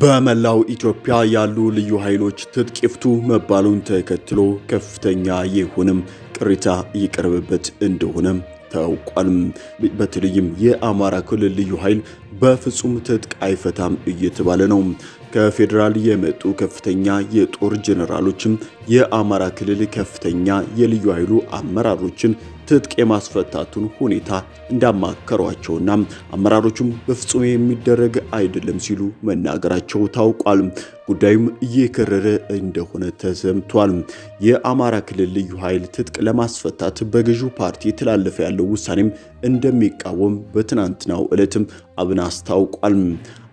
በመላው ኢትዮጵያ ያሉ ልዩ ኃይሎች ትጥቅ ይፍቱ መባሉን ተከትሎ ከፍተኛ የሆነም ቅሬታ እየቀረበበት እንደሆነ ታውቋል። በተለይም የአማራ ክልል ልዩ ኃይል በፍጹም ትጥቅ አይፈታም እየተባለ ነው። ከፌዴራል የመጡ ከፍተኛ የጦር ጀነራሎችም የአማራ ክልል ከፍተኛ የልዩ ኃይሉ አመራሮችን ትጥቅ የማስፈታቱን ሁኔታ እንዳማከሯቸውና አመራሮቹም በፍጹም የሚደረግ አይደለም ሲሉ መናገራቸው ታውቋል። ጉዳዩም እየከረረ እንደሆነ ተሰምቷል። የአማራ ክልል ልዩ ኃይል ትጥቅ ለማስፈታት በገዢው ፓርቲ የተላለፈ ያለው ውሳኔም እንደሚቃወም በትናንትናው ዕለትም አብን አስታውቋል።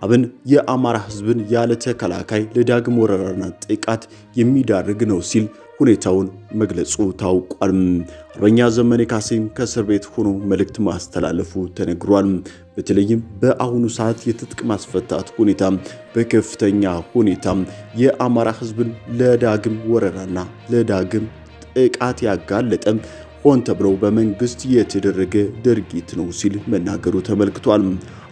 አብን የአማራ ህዝብን ያለ ተከላካይ ለዳግም ወረራና ጥቃት የሚዳርግ ነው ሲል ሁኔታውን መግለጹ ታውቋል። አርበኛ ዘመነ ካሴም ከእስር ቤት ሆኖ መልእክት ማስተላለፉ ተነግሯል። በተለይም በአሁኑ ሰዓት የትጥቅ ማስፈታት ሁኔታ በከፍተኛ ሁኔታ የአማራ ህዝብን ለዳግም ወረራና ለዳግም ጥቃት ያጋለጠም ሆን ተብሎ በመንግስት የተደረገ ድርጊት ነው ሲል መናገሩ ተመልክቷል።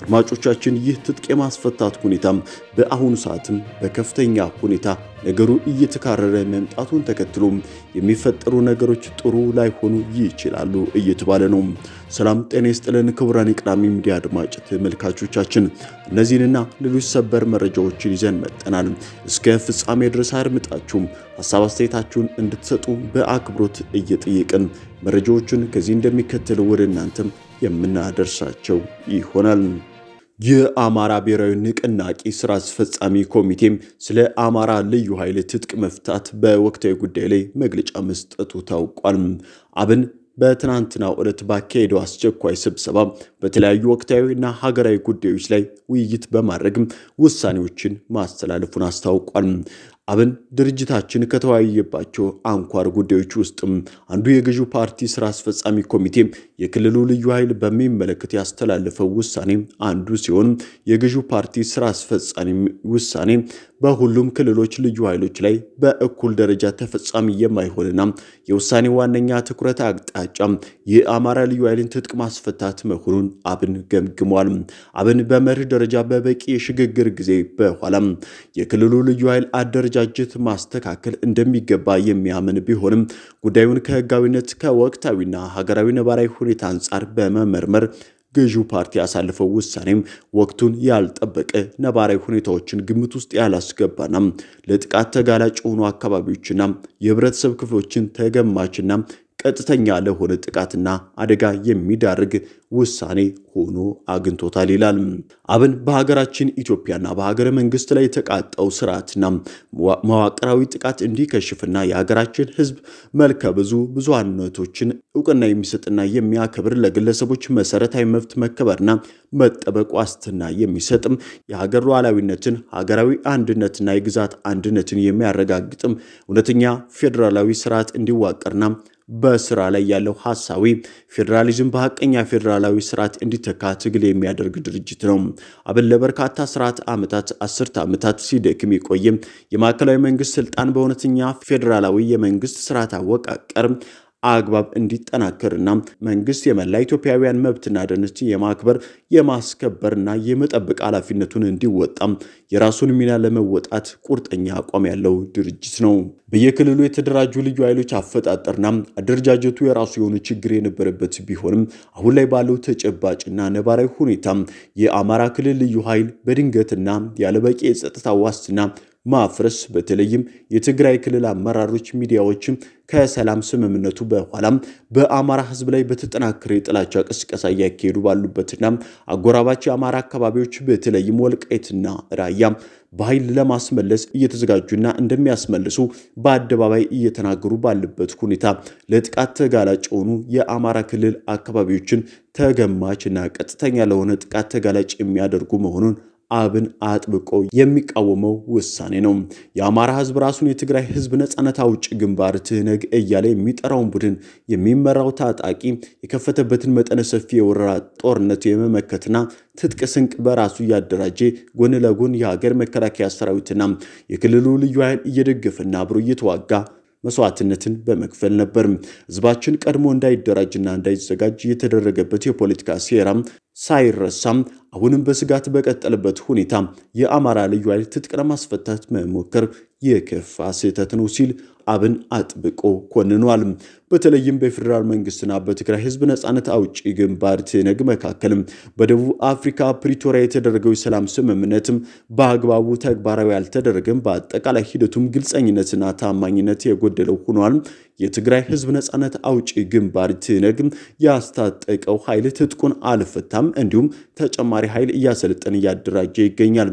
አድማጮቻችን ይህ ትጥቅ የማስፈታት ሁኔታም በአሁኑ ሰዓትም በከፍተኛ ሁኔታ ነገሩ እየተካረረ መምጣቱን ተከትሎ የሚፈጠሩ ነገሮች ጥሩ ላይሆኑ ይችላሉ እየተባለ ነው። ሰላም ጤና ይስጥልን ክቡራን የቅዳሜ ሚዲያ አድማጭ ተመልካቾቻችን፣ እነዚህንና ሌሎች ሰበር መረጃዎችን ይዘን መጠናል። እስከ ፍጻሜ ድረስ አድምጣችሁም ሀሳብ አስተያየታችሁን እንድትሰጡ በአክብሮት እየጠየቅን መረጃዎቹን ከዚህ እንደሚከተለው ወደ እናንተም የምናደርሳቸው ይሆናል። የአማራ ብሔራዊ ንቅናቄ ስራ አስፈጻሚ ኮሚቴም ስለ አማራ ልዩ ኃይል ትጥቅ መፍታት በወቅታዊ ጉዳይ ላይ መግለጫ መስጠቱ ታውቋል። አብን በትናንትናው ዕለት ባካሄደው አስቸኳይ ስብሰባ በተለያዩ ወቅታዊና ሀገራዊ ጉዳዮች ላይ ውይይት በማድረግም ውሳኔዎችን ማስተላለፉን አስታውቋል። አብን ድርጅታችን ከተወያየባቸው አንኳር ጉዳዮች ውስጥም አንዱ የገዢው ፓርቲ ስራ አስፈጻሚ ኮሚቴ የክልሉ ልዩ ኃይል በሚመለከት ያስተላለፈው ውሳኔ አንዱ ሲሆን የገዢው ፓርቲ ስራ አስፈጻሚ ውሳኔ በሁሉም ክልሎች ልዩ ኃይሎች ላይ በእኩል ደረጃ ተፈጻሚ የማይሆንና የውሳኔ ዋነኛ ትኩረት አቅጣጫ የአማራ ልዩ ኃይልን ትጥቅ ማስፈታት መሆኑን አብን ገምግሟል። አብን በመርህ ደረጃ በበቂ የሽግግር ጊዜ በኋላ የክልሉ ልዩ ኃይል አደረጃጀት ማስተካከል እንደሚገባ የሚያምን ቢሆንም ጉዳዩን ከህጋዊነት ከወቅታዊና ሀገራዊ ነባራዊ ሁኔታ አንጻር በመመርመር ገዢው ፓርቲ ያሳለፈው ውሳኔም ወቅቱን ያልጠበቀ ነባራዊ ሁኔታዎችን ግምት ውስጥ ያላስገባና ለጥቃት ተጋላጭ የሆኑ አካባቢዎችና የህብረተሰብ ክፍሎችን ተገማችና ቀጥተኛ ለሆነ ጥቃትና አደጋ የሚዳርግ ውሳኔ ሆኖ አግኝቶታል ይላል አብን። በሀገራችን ኢትዮጵያና በሀገረ መንግስት ላይ የተቃጣው ስርዓትና መዋቅራዊ ጥቃት እንዲከሽፍና የሀገራችን ህዝብ መልከ ብዙ ብዙሃነቶችን እውቅና የሚሰጥና የሚያከብር ለግለሰቦች መሰረታዊ መብት መከበርና መጠበቅ ዋስትና የሚሰጥም የሀገር ሉዓላዊነትን ሀገራዊ አንድነትና የግዛት አንድነትን የሚያረጋግጥም እውነተኛ ፌዴራላዊ ስርዓት እንዲዋቀርና በስራ ላይ ያለው ሐሳዊ ፌዴራሊዝም በሀቀኛ ፌዴራላዊ ስርዓት እንዲተካ ትግል የሚያደርግ ድርጅት ነው። አብን ለበርካታ ስርዓት ዓመታት አስርት ዓመታት ሲደክም ይቆይም የማዕከላዊ መንግስት ስልጣን በእውነተኛ ፌዴራላዊ የመንግስት ስርዓት አወቃቀር አግባብ እንዲጠናከርና መንግስት የመላ ኢትዮጵያውያን መብትና ደህንነት የማክበር የማስከበርና የመጠበቅ ኃላፊነቱን እንዲወጣም የራሱን ሚና ለመወጣት ቁርጠኛ አቋም ያለው ድርጅት ነው። በየክልሉ የተደራጁ ልዩ ኃይሎች አፈጣጠርና አደረጃጀቱ የራሱ የሆነ ችግር የነበረበት ቢሆንም አሁን ላይ ባለው ተጨባጭና ነባራዊ ሁኔታ የአማራ ክልል ልዩ ኃይል በድንገትና ያለበቂ የጸጥታ ዋስትና ማፍረስ በተለይም የትግራይ ክልል አመራሮች፣ ሚዲያዎችም ከሰላም ስምምነቱ በኋላም በአማራ ሕዝብ ላይ በተጠናከረ የጥላቻ ቅስቀሳ እያካሄዱ ባሉበትና አጎራባች የአማራ አካባቢዎች በተለይም ወልቃይትና ራያ በኃይል ለማስመለስ እየተዘጋጁና እንደሚያስመልሱ በአደባባይ እየተናገሩ ባለበት ሁኔታ ለጥቃት ተጋላጭ የሆኑ የአማራ ክልል አካባቢዎችን ተገማች እና ቀጥተኛ ለሆነ ጥቃት ተጋላጭ የሚያደርጉ መሆኑን አብን አጥብቆ የሚቃወመው ውሳኔ ነው። የአማራ ህዝብ ራሱን የትግራይ ህዝብ ነጻነት አውጭ ግንባር ትህነግ እያለ የሚጠራውን ቡድን የሚመራው ታጣቂ የከፈተበትን መጠነ ሰፊ የወረራ ጦርነት የመመከትና ትጥቅ ስንቅ በራሱ እያደራጀ ጎን ለጎን የሀገር መከላከያ ሰራዊትና የክልሉ ልዩ ኃይል እየደገፈና አብሮ እየተዋጋ መስዋዕትነትን በመክፈል ነበር። ህዝባችን ቀድሞ እንዳይደራጅና እንዳይዘጋጅ የተደረገበት የፖለቲካ ሴራም ሳይረሳም አሁንም በስጋት በቀጠለበት ሁኔታ የአማራ ልዩ ኃይል ትጥቅ ለማስፈታት መሞከር የከፋ ስህተት ነው ሲል አብን አጥብቆ ኮንኗል። በተለይም በፌዴራል መንግስትና በትግራይ ህዝብ ነጻነት አውጪ ግንባር ትነግ መካከልም በደቡብ አፍሪካ ፕሪቶሪያ የተደረገው የሰላም ስምምነትም በአግባቡ ተግባራዊ አልተደረገም፣ በአጠቃላይ ሂደቱም ግልጸኝነትና ታማኝነት የጎደለው ሆኗል። የትግራይ ህዝብ ነጻነት አውጪ ግንባር ትነግ ያስታጠቀው ኃይል ትጥቁን አልፈታም፣ እንዲሁም ተጨማሪ ኃይል እያሰለጠን እያደራጀ ይገኛል።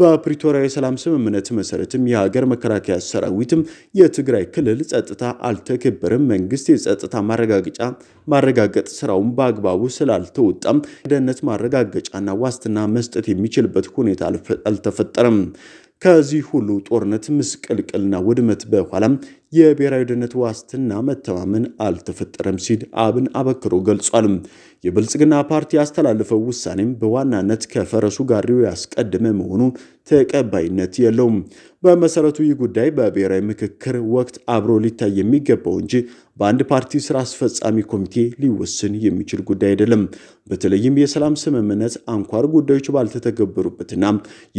በፕሪቶሪያ የሰላም ስምምነት መሰረትም የሀገር መከላከያ ሰራዊትም የትግራይ ክልል ጸጥታ አልተከበረም፣ መንግስት የጸጥታ ማረጋገጫ ማረጋገጥ ስራውን በአግባቡ ስላልተወጣም ደህንነት ማረጋገጫና ዋስትና መስጠት የሚችልበት ሁኔታ አልተፈጠረም። ከዚህ ሁሉ ጦርነት ምስቅልቅልና ውድመት በኋላም የብሔራዊ ደህንነት ዋስትና መተማመን አልተፈጠረም ሲል አብን አበክሮ ገልጿል። የብልጽግና ፓርቲ ያስተላለፈው ውሳኔም በዋናነት ከፈረሱ ጋሪው ያስቀደመ መሆኑ ተቀባይነት የለውም። በመሰረቱ ይህ ጉዳይ በብሔራዊ ምክክር ወቅት አብሮ ሊታይ የሚገባው እንጂ በአንድ ፓርቲ ስራ አስፈጻሚ ኮሚቴ ሊወስን የሚችል ጉዳይ አይደለም። በተለይም የሰላም ስምምነት አንኳር ጉዳዮች ባልተተገበሩበትና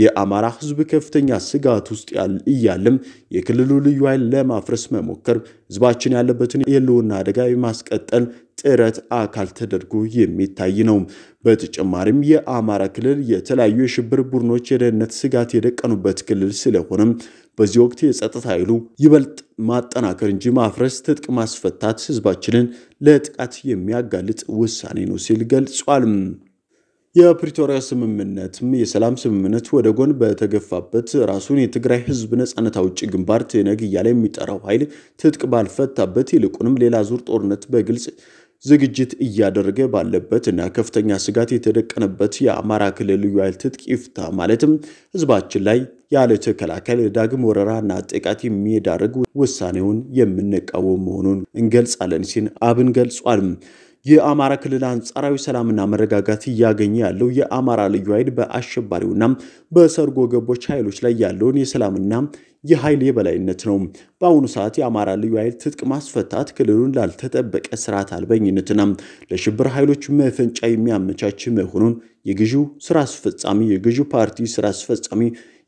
የአማራ ሕዝብ ከፍተኛ ስጋት ውስጥ እያለም የክልሉ ልዩ ኃይል ለማፍረስ ለማድረስ መሞከር ህዝባችን ያለበትን የህልውና አደጋ የማስቀጠል ጥረት አካል ተደርጎ የሚታይ ነው። በተጨማሪም የአማራ ክልል የተለያዩ የሽብር ቡድኖች የደህንነት ስጋት የደቀኑበት ክልል ስለሆነም በዚህ ወቅት የጸጥታ ኃይሉ ይበልጥ ማጠናከር እንጂ ማፍረስ፣ ትጥቅ ማስፈታት ህዝባችንን ለጥቃት የሚያጋልጥ ውሳኔ ነው ሲል ገልጿል። የፕሪቶሪያ ስምምነትም የሰላም ስምምነት ወደ ጎን በተገፋበት ራሱን የትግራይ ህዝብ ነጻነት አውጭ ግንባር ትነግ እያለ የሚጠራው ኃይል ትጥቅ ባልፈታበት ይልቁንም ሌላ ዙር ጦርነት በግልጽ ዝግጅት እያደረገ ባለበት እና ከፍተኛ ስጋት የተደቀነበት የአማራ ክልል ልዩ ኃይል ትጥቅ ይፍታ ማለትም ህዝባችን ላይ ያለ ተከላካይ ለዳግም ወረራና ጥቃት የሚዳርግ ውሳኔውን የምንቃወም መሆኑን እንገልጻለን ሲል አብን ገልጿል። የአማራ ክልል አንጻራዊ ሰላምና መረጋጋት እያገኘ ያለው የአማራ ልዩ ኃይል በአሸባሪውና በሰርጎ ገቦች ኃይሎች ላይ ያለውን የሰላምና የኃይል የበላይነት ነው። በአሁኑ ሰዓት የአማራ ልዩ ኃይል ትጥቅ ማስፈታት ክልሉን ላልተጠበቀ ስርዓት አልበኝነትና ለሽብር ኃይሎች መፈንጫ የሚያመቻች መሆኑን የገዢው ስራ አስፈጻሚ የገዢው ፓርቲ ስራ አስፈጻሚ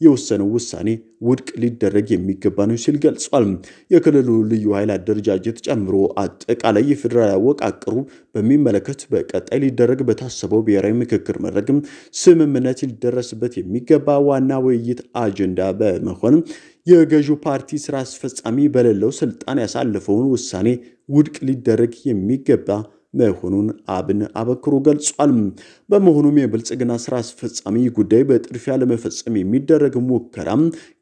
የወሰነው ውሳኔ ውድቅ ሊደረግ የሚገባ ነው ሲል ገልጿል። የክልሉ ልዩ ኃይል አደረጃጀት ጨምሮ አጠቃላይ የፌዴራል አወቃቀሩ በሚመለከት በቀጣይ ሊደረግ በታሰበው ብሔራዊ ምክክር መድረክም ስምምነት ሊደረስበት የሚገባ ዋና ውይይት አጀንዳ በመሆን የገዢው ፓርቲ ስራ አስፈጻሚ በሌለው ስልጣን ያሳለፈውን ውሳኔ ውድቅ ሊደረግ የሚገባ መሆኑን አብን አበክሮ ገልጿል። በመሆኑም የብልጽግና ስራ አስፈጻሚ ጉዳይ በጥድፊያ ለመፈጸም የሚደረግ ሙከራ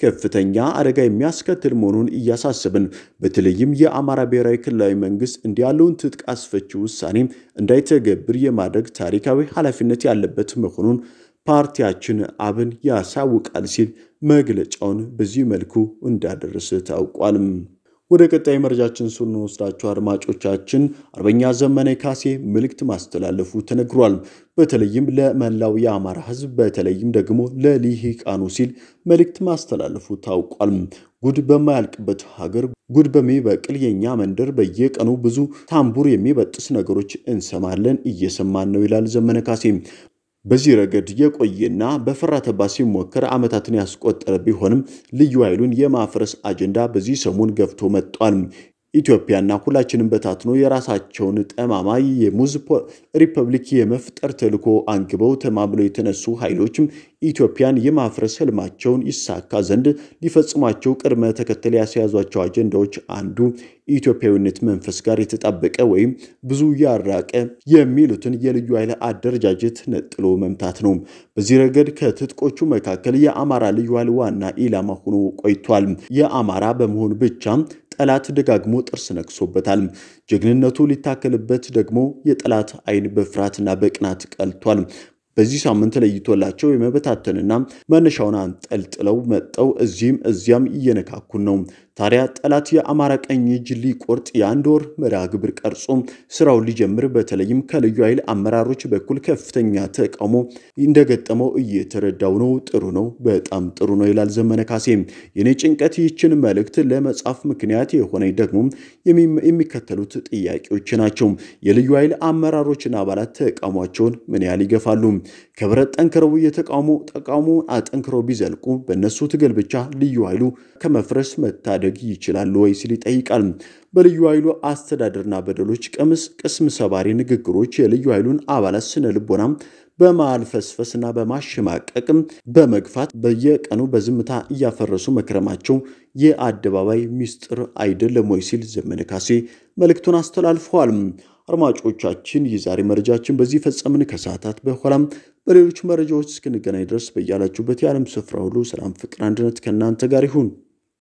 ከፍተኛ አደጋ የሚያስከትል መሆኑን እያሳሰብን፣ በተለይም የአማራ ብሔራዊ ክልላዊ መንግስት እንዲያለውን ትጥቅ አስፈቺ ውሳኔ እንዳይተገብር የማድረግ ታሪካዊ ኃላፊነት ያለበት መሆኑን ፓርቲያችን አብን ያሳውቃል ሲል መግለጫውን በዚህ መልኩ እንዳደረሰ ታውቋል። ወደ ቀጣይ መረጃችን ስንወስዳቸው አድማጮቻችን አርበኛ ዘመነ ካሴ መልእክት ማስተላለፉ ተነግሯል። በተለይም ለመላው የአማራ ህዝብ በተለይም ደግሞ ለልሂቃኑ ሲል መልእክት ማስተላለፉ ታውቋል። ጉድ በማያልቅበት ሀገር ጉድ በሚበቅል የእኛ መንደር በየቀኑ ብዙ ታምቡር የሚበጥስ ነገሮች እንሰማለን እየሰማን ነው ይላል ዘመነ ካሴ። በዚህ ረገድ የቆየና በፍራተባ ሲሞከር ዓመታትን ያስቆጠረ ቢሆንም ልዩ ኃይሉን የማፍረስ አጀንዳ በዚህ ሰሞን ገፍቶ መጥቷል። ኢትዮጵያና ሁላችንም በታትኖ የራሳቸውን ጠማማይ የሙዝ ሪፐብሊክ የመፍጠር ተልዕኮ አንግበው ተማምለው የተነሱ ኃይሎችም ኢትዮጵያን የማፍረስ ህልማቸውን ይሳካ ዘንድ ሊፈጽሟቸው ቅድመ ተከተል ያስያዟቸው አጀንዳዎች አንዱ ኢትዮጵያዊነት መንፈስ ጋር የተጣበቀ ወይም ብዙ ያራቀ የሚሉትን የልዩ ኃይል አደረጃጀት ነጥሎ መምታት ነው። በዚህ ረገድ ከትጥቆቹ መካከል የአማራ ልዩ ኃይል ዋና ኢላማ ሆኖ ቆይቷል። የአማራ በመሆኑ ብቻ ጠላት ደጋግሞ ጥርስ ነክሶበታል። ጀግንነቱ ሊታከልበት ደግሞ የጠላት አይን በፍርሃትና በቅናት ቀልቷል። በዚህ ሳምንት ለይቶላቸው የመበታተንና መነሻውን አንጠልጥለው መጠው እዚህም እዚያም እየነካኩን ነው። ታዲያ ጠላት የአማራ ቀኝ እጅ ሊቆርጥ የአንድ ወር መርሃ ግብር ቀርጾ ስራውን ሊጀምር በተለይም ከልዩ ኃይል አመራሮች በኩል ከፍተኛ ተቃውሞ እንደገጠመው እየተረዳው ነው። ጥሩ ነው፣ በጣም ጥሩ ነው ይላል ዘመነ ካሴ። የኔ ጭንቀት ይችን መልእክት ለመጻፍ ምክንያት የሆነ ደግሞ የሚከተሉት ጥያቄዎች ናቸው። የልዩ ኃይል አመራሮችና አባላት ተቃውሟቸውን ምን ያህል ይገፋሉ? ከብረት ጠንክረው የተቃውሞ ተቃውሞ አጠንክረው ቢዘልቁ በእነሱ ትግል ብቻ ልዩ ኃይሉ ከመፍረስ መታደ ማሳደግ ይችላሉ ወይ ሲል ይጠይቃል። በልዩ ኃይሉ አስተዳደርና በደሎች ቀምስ ቅስም ሰባሪ ንግግሮች የልዩ ኃይሉን አባላት ስነ ልቦና በማልፈስፈስና በማሸማቀቅ በመግፋት በየቀኑ በዝምታ እያፈረሱ መክረማቸው የአደባባይ ሚስጥር አይደለም ወይ ሲል ዘመነ ካሴ መልእክቱን አስተላልፈዋል። አድማጮቻችን፣ የዛሬ መረጃችን በዚህ ፈጸምን። ከሰዓታት በኋላም በሌሎች መረጃዎች እስክንገናኝ ድረስ በያላችሁበት የዓለም ስፍራ ሁሉ ሰላም፣ ፍቅር፣ አንድነት ከእናንተ ጋር ይሁን።